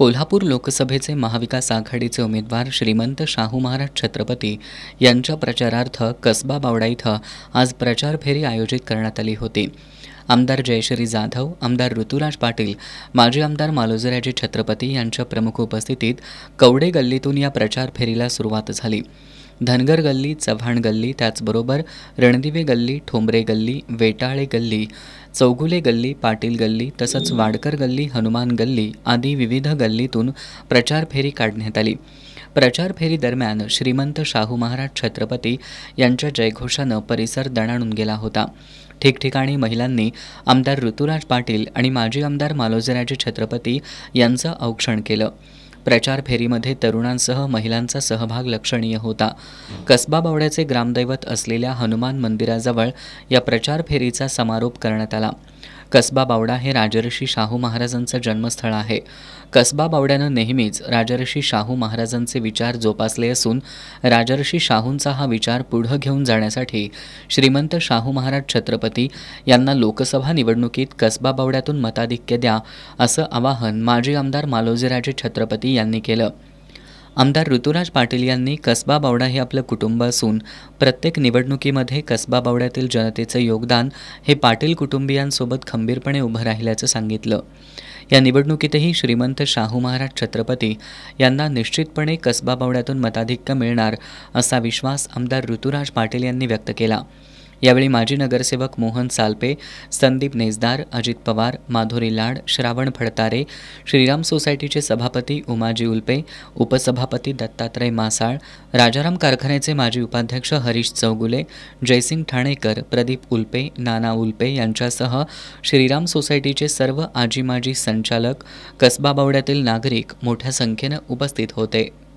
कोल्हापूर लोकसभेचे महाविकास आघाडीचे उमेदवार श्रीमंत शाहू महाराज छत्रपती यांच्या प्रचारार्थ कसबा बावडा इथं आज प्रचार फेरी आयोजित करण्यात आली होती आमदार जयश्री जाधव आमदार ऋतुराज पाटील माजी आमदार मालोजराजे छत्रपती यांच्या प्रमुख उपस्थितीत कवडे गल्लीतून या प्रचार फेरीला सुरुवात झाली धनगर गल्ली चव्हाण गल्ली त्याचबरोबर रणदिवे गल्ली ठोंबरे गल्ली वेटाळे गल्ली चौगुले गल्ली पाटील गल्ली तसंच वाडकर गल्ली हनुमान गल्ली आदी विविध गल्लीतून प्रचार फेरी काढण्यात आली प्रचार दरम्यान श्रीमंत शाहू महाराज छत्रपती यांच्या जयघोषानं परिसर दणाणून गेला होता ठिकठिकाणी महिलांनी आमदार ऋतुराज पाटील आणि माजी आमदार मालोजीराजे छत्रपती यांचं औक्षण केलं प्रचार फेरीमध्ये तरुणांसह महिलांचा सहभाग लक्षणीय होता कसबा बावड्याचे ग्रामदैवत असलेल्या हनुमान मंदिराजवळ या प्रचार फेरीचा समारोप करण्यात आला कसबा बावडा हे राजर्षी शाहू महाराजांचं जन्मस्थळ आहे कसबा बावड्यानं नेहमीच राजर्षी शाहू महाराजांचे विचार जोपासले असून राजर्षी शाहूंचा हा विचार पुढं घेऊन जाण्यासाठी श्रीमंत शाहू महाराज छत्रपती यांना लोकसभा निवडणुकीत कसबा बावड्यातून मताधिक्य द्या असं आवाहन माजी आमदार मालोजीराजे छत्रपती यांनी केलं आमदार ऋतुराज पाटील यांनी कसबा बावडा हे आपलं कुटुंब असून प्रत्येक निवडणुकीमध्ये कसबा बावड्यातील जनतेचं योगदान हे पाटील कुटुंबियांसोबत खंबीरपणे उभं राहिल्याचं सांगितलं या निवडणुकीतही श्रीमंत शाहू महाराज छत्रपती यांना निश्चितपणे कसबा बावड्यातून मताधिक्य मिळणार असा विश्वास आमदार ऋतुराज पाटील यांनी व्यक्त केला यावेळी माजी नगरसेवक मोहन सालपे संदीप नेजदार अजित पवार माधुरी लाड श्रावण फडतारे श्रीराम सोसायटीचे सभापती उमाजी उल्पे उपसभापती दत्तात्रय मासाळ राजाराम कारखान्याचे माजी उपाध्यक्ष हरीश चौगुले जयसिंग ठाणेकर प्रदीप उल्पे नाना उल्पे यांच्यासह श्रीराम सोसायटीचे सर्व आजी माजी संचालक कसबा बावड्यातील नागरिक मोठ्या संख्येनं उपस्थित होते